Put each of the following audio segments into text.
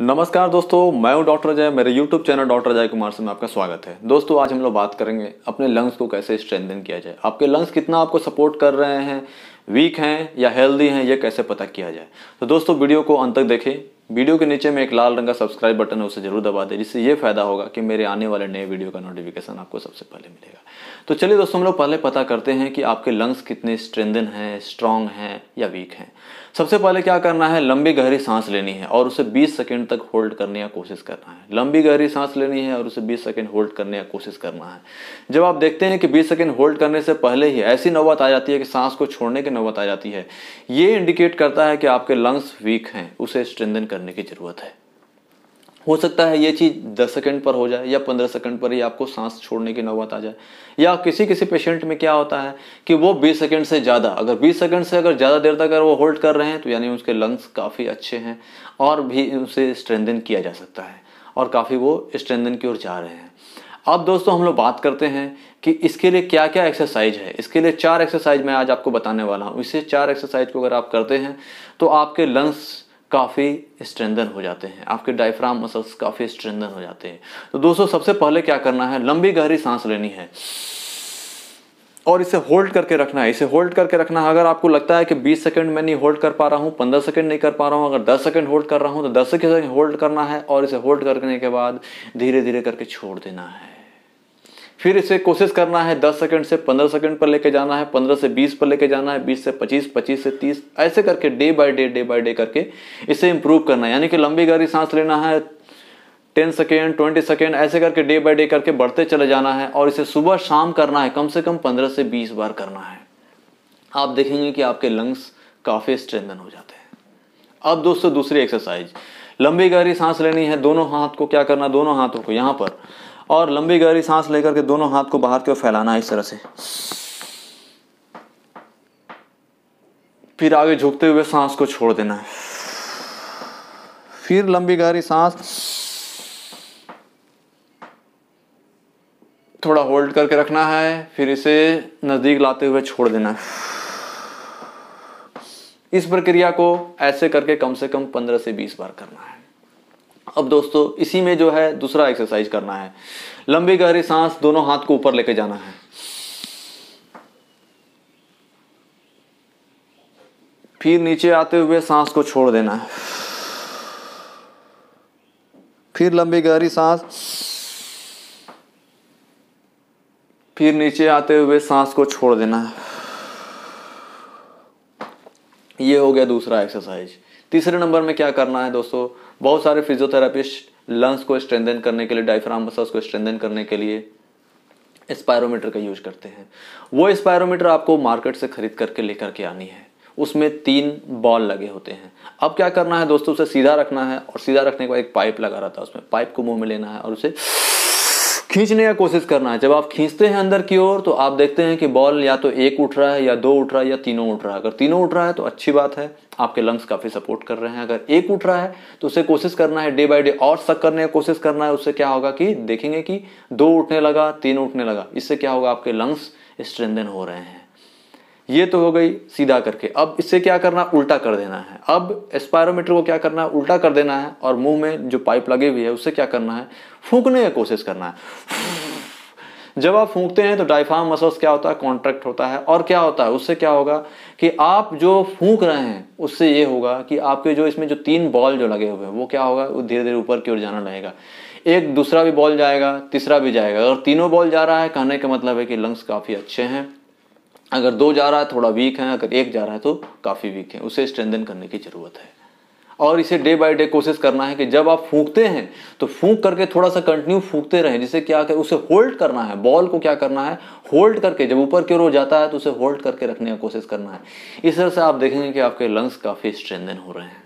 नमस्कार दोस्तों मैं हूं डॉक्टर अजय मेरे YouTube channel doctor Ajay Kumar से में आपका स्वागत है दोस्तों आज हम लोग बात करेंगे अपने लंग्स को कैसे स्ट्रेंथन किया जाए आपके लंग्स कितना आपको सपोर्ट कर रहे हैं वीक हैं या हेल्दी हैं ये कैसे पता किया जाए तो दोस्तों वीडियो को अंत तक देखें वीडियो के नीचे में एक लाल रंग का सब्सक्राइब बटन है उसे जरूर दबा दें जिससे ये फायदा होगा कि मेरे आने वाले नए वीडियो का नोटिफिकेशन आपको सबसे पहले मिलेगा तो चलिए दोस्तों हम लोग पहले पता करते हैं कि आपके लंग्स कितने स्ट्रेंदन हैं स्ट्रांग हैं या वीक हैं सबसे पहले क्या करना है लंबी गहरी सांस लेनी है और उसे बीस सेकेंड तक होल्ड करने की कोशिश करना है लंबी गहरी सांस लेनी है और उसे बीस सेकेंड होल्ड करने की कोशिश करना है जब आप देखते हैं कि बीस सेकेंड होल्ड करने से पहले ही ऐसी नौबत आ जाती है कि सांस को छोड़ने की नौबत आ जाती है ये इंडिकेट करता है कि आपके लंग्स वीक हैं उसे स्ट्रेंदन करने की ज़रूरत है हो सकता है ये चीज़ दस सेकंड पर हो जाए या पंद्रह सेकंड पर ही आपको सांस छोड़ने की नौबत आ जाए या किसी किसी पेशेंट में क्या होता है कि वो बीस सेकंड से ज़्यादा अगर बीस सेकंड से अगर ज़्यादा देर तक अगर वो होल्ड कर रहे हैं तो यानी उसके लंग्स काफ़ी अच्छे हैं और भी उसे स्ट्रेंदन किया जा सकता है और काफ़ी वो स्ट्रेंदन की ओर जा रहे हैं अब दोस्तों हम लोग बात करते हैं कि इसके लिए क्या क्या एक्सरसाइज है इसके लिए चार एक्सरसाइज मैं आज आपको बताने वाला हूँ इसे चार एक्सरसाइज को अगर आप करते हैं तो आपके लंग्स काफ़ी स्ट्रेंदन हो जाते हैं आपके डायफ्राम मसल्स काफ़ी स्ट्रेंदन हो जाते हैं तो दोस्तों सबसे पहले क्या करना है लंबी गहरी सांस लेनी है और इसे होल्ड करके रखना है इसे होल्ड करके रखना है अगर आपको लगता है कि 20 सेकंड में नहीं होल्ड कर पा रहा हूँ 15 सेकंड नहीं कर पा रहा हूँ अगर 10 सेकंड होल्ड कर रहा हूँ तो 10 सेकंड होल्ड करना है और इसे होल्ड करने के बाद धीरे धीरे करके छोड़ देना है फिर इसे कोशिश करना है 10 सेकंड से 15 सेकंड पर लेके जाना है 15 से 20 पर लेके जाना है 20 से 25 25 से 30 ऐसे करके day by day day by day करके इसे इंप्रूव करना है यानी कि लंबी गहरी सांस लेना है टेन सेकेंड ट्वेंटी सेकेंड ऐसे करके डे बाय डे करके बढ़ते चले जाना है और इसे सुबह शाम करना है कम से कम पंद्रह से बीस बार करना है आप देखेंगे कि आपके लंग्स काफ़ी स्ट्रेंथन हो जाते हैं अब दोस्तों दूसरी एक्सरसाइज लंबी गहरी सांस लेनी है दोनों हाथ को क्या करना दोनों हाथों को यहां पर और लंबी गहरी सांस लेकर के दोनों हाथ को बाहर की ओर फैलाना है इस तरह से फिर आगे झुकते हुए सांस को छोड़ देना है फिर लंबी गहरी सांस थोड़ा होल्ड करके रखना है फिर इसे नज़दीक लाते हुए छोड़ देना है इस प्रक्रिया को ऐसे करके कम से कम 15 से 20 बार करना है अब दोस्तों इसी में जो है दूसरा एक्सरसाइज करना है लंबी गहरी सांस दोनों हाथ को ऊपर लेके जाना है फिर नीचे आते हुए सांस को छोड़ देना है फिर लंबी गहरी सांस फिर नीचे आते हुए सांस को छोड़ देना है ये हो गया दूसरा एक्सरसाइज तीसरे नंबर में क्या करना है दोस्तों बहुत सारे फिजियोथेरापिस्ट लंग्स को स्ट्रेंथन करने के लिए डायफ्राम मसल्स को स्ट्रेंथन करने के लिए स्पायरोमीटर का यूज करते हैं वो स्पायरोमीटर आपको मार्केट से खरीद करके लेकर के आनी है उसमें तीन बॉल लगे होते हैं अब क्या करना है दोस्तों उसे सीधा रखना है और सीधा रखने के बाद एक पाइप लगा रहता है उसमें पाइप को मुंह में लेना है और उसे खींचने का कोशिश करना है जब आप खींचते हैं अंदर की ओर तो आप देखते हैं कि बॉल या तो एक उठ रहा है या दो उठ रहा है या तीनों उठ रहा है अगर तीनों उठ रहा है तो अच्छी बात है आपके लंग्स काफ़ी सपोर्ट कर रहे हैं अगर एक उठ रहा है तो उसे कोशिश करना है डे बाय डे और सक करने की कोशिश करना है उससे क्या होगा कि देखेंगे कि दो उठने लगा तीन उठने लगा इससे क्या होगा आपके लंग्स स्ट्रेंदन हो रहे हैं ये तो हो गई सीधा करके अब इससे क्या करना उल्टा कर देना है अब एस्पायरोमीटर को क्या करना है उल्टा कर देना है और मुंह में जो पाइप लगे हुई है उससे क्या करना है फूकने की कोशिश करना है जब आप फूकते हैं तो डाइफाम मसल्स क्या होता है कॉन्ट्रैक्ट होता है और क्या होता है उससे क्या होगा कि आप जो फूक रहे हैं उससे ये होगा कि आपके जो इसमें जो तीन बॉल जो लगे हुए हैं वो क्या होगा वो धीरे धीरे ऊपर की ओर जाना लगेगा एक दूसरा भी बॉल जाएगा तीसरा भी जाएगा अगर तीनों बॉल जा रहा है कहने का मतलब है कि लंग्स काफ़ी अच्छे हैं अगर दो जा रहा है थोड़ा वीक है अगर एक जा रहा है तो काफ़ी वीक है उसे स्ट्रेंथन करने की ज़रूरत है और इसे डे बाय डे कोशिश करना है कि जब आप फूंकते हैं तो फूंक करके थोड़ा सा कंटिन्यू फूंकते रहें जिसे क्या कर उसे होल्ड करना है बॉल को क्या करना है होल्ड करके जब ऊपर की ओर जाता है तो उसे होल्ड करके रखने की कोशिश करना है इस तरह से आप देखेंगे कि आपके लंग्स काफ़ी स्ट्रेंदन हो रहे हैं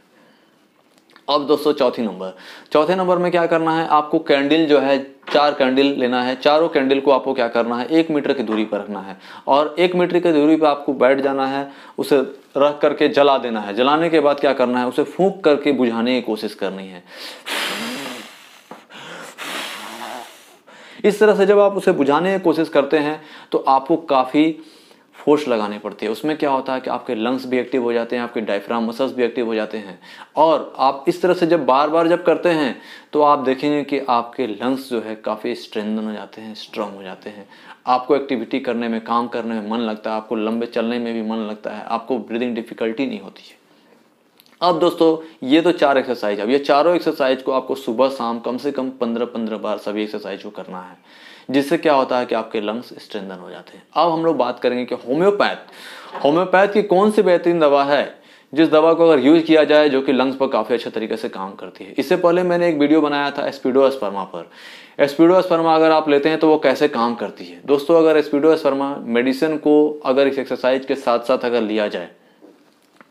अब दोस्तों चौथी नंबर चौथे नंबर में क्या करना है आपको कैंडल जो है चार कैंडल लेना है चारों कैंडल को आपको क्या करना है एक मीटर की दूरी पर रखना है और एक मीटर की दूरी पर आपको बैठ जाना है उसे रख करके जला देना है जलाने के बाद क्या करना है उसे फूंक करके बुझाने की कोशिश करनी है इस तरह से जब आप उसे बुझाने की कोशिश करते हैं तो आपको काफ़ी होश लगानी पड़ती है उसमें क्या होता है कि आपके लंग्स भी एक्टिव हो जाते हैं आपके डायफ्राम मसल्स भी एक्टिव हो जाते हैं और आप इस तरह से जब बार बार जब करते हैं तो आप देखेंगे कि आपके लंग्स जो है काफ़ी स्ट्रेंथन हो जाते हैं स्ट्रॉन्ग हो जाते हैं आपको एक्टिविटी करने में काम करने में मन लगता है आपको लंबे चलने में भी मन लगता है आपको ब्रीदिंग डिफिकल्टी नहीं होती है अब दोस्तों ये तो चार एक्सरसाइज अब ये चारों एक्सरसाइज को आपको सुबह शाम कम से कम पंद्रह पंद्रह बार सभी एक्सरसाइज को करना है जिससे क्या होता है कि आपके लंग्स स्ट्रेंदन हो जाते हैं अब हम लोग बात करेंगे कि होम्योपैथ होम्योपैथ की कौन सी बेहतरीन दवा है जिस दवा को अगर यूज किया जाए जो कि लंग्स पर काफ़ी अच्छे तरीके से काम करती है इससे पहले मैंने एक वीडियो बनाया था एस्पीडो स्पर्मा पर एस्पीडो स्पर्मा अगर आप लेते हैं तो वो कैसे काम करती है दोस्तों अगर एस्पीडो स्पर्मा मेडिसिन को अगर इस एक्सरसाइज के साथ साथ अगर लिया जाए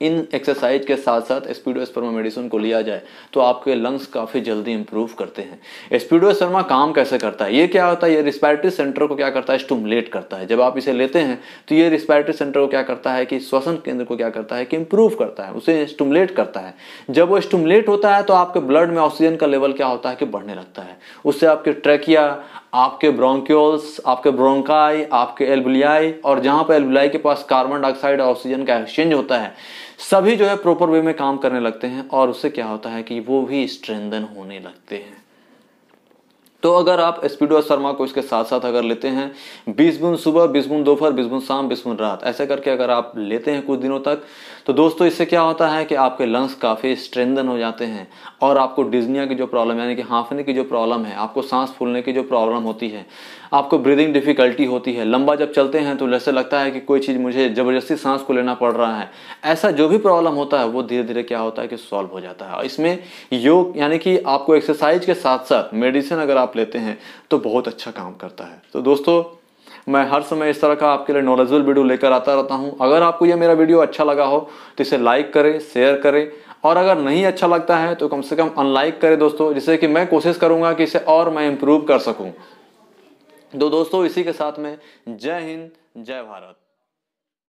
इन एक्सरसाइज के साथ साथ एस्पीडोस्पर्मा मेडिसिन को लिया जाए तो आपके लंग्स काफ़ी जल्दी इंप्रूव करते हैं एस्पीडोस्पर्मा काम कैसे करता है ये क्या होता है ये रिस्पायरेटरी सेंटर को क्या करता है स्टूमुलेट करता है जब आप इसे लेते हैं तो ये रिस्पायरेटरी सेंटर को क्या करता है कि श्वसन केंद्र को क्या करता है कि इंप्रूव करता है उसे स्टूमुलेट करता है जब वो स्टमुलेट होता है तो आपके ब्लड में ऑक्सीजन का लेवल क्या होता है कि बढ़ने लगता है उससे आपके ट्रैकिया आपके ब्रोंक्योल्स आपके ब्रोंकाई आपके एल्बुलियाई और जहाँ पर एल्बुलियाई के पास कार्बन डाइऑक्साइड और ऑक्सीजन का एक्सचेंज होता है सभी जो है प्रॉपर वे में काम करने लगते हैं और उससे क्या होता है कि वो भी स्ट्रेंदन होने लगते हैं तो अगर आप स्पीडो शर्मा को इसके साथ साथ अगर लेते हैं बीस बुन सुबह बीस बुन दोपहर बीस बुन शाम बीस बुन रात ऐसे करके अगर आप लेते हैं कुछ दिनों तक तो दोस्तों इससे क्या होता है कि आपके लंग्स काफ़ी स्ट्रेंदन हो जाते हैं और आपको डिजनिया की जो प्रॉब्लम यानी कि हाँफने की जो प्रॉब्लम है आपको सांस फूलने की जो प्रॉब्लम होती है आपको ब्रीदिंग डिफ़िकल्टी होती है लंबा जब चलते हैं तो जैसे लगता है कि कोई चीज़ मुझे ज़बरदस्ती सांस को लेना पड़ रहा है ऐसा जो भी प्रॉब्लम होता है वो धीरे धीरे क्या होता है कि सॉल्व हो जाता है और इसमें योग यानी कि आपको एक्सरसाइज के साथ साथ मेडिसिन अगर आप लेते हैं तो बहुत अच्छा काम करता है तो दोस्तों मैं हर समय इस तरह का आपके लिए नॉलेजबल वीडियो लेकर आता रहता हूँ अगर आपको ये मेरा वीडियो अच्छा लगा हो तो इसे लाइक करें शेयर करें और अगर नहीं अच्छा लगता है तो कम से कम अनलाइक करें दोस्तों जिससे कि मैं कोशिश करूँगा कि इसे और मैं इम्प्रूव कर सकूँ तो दोस्तों इसी के साथ में जय हिंद जय भारत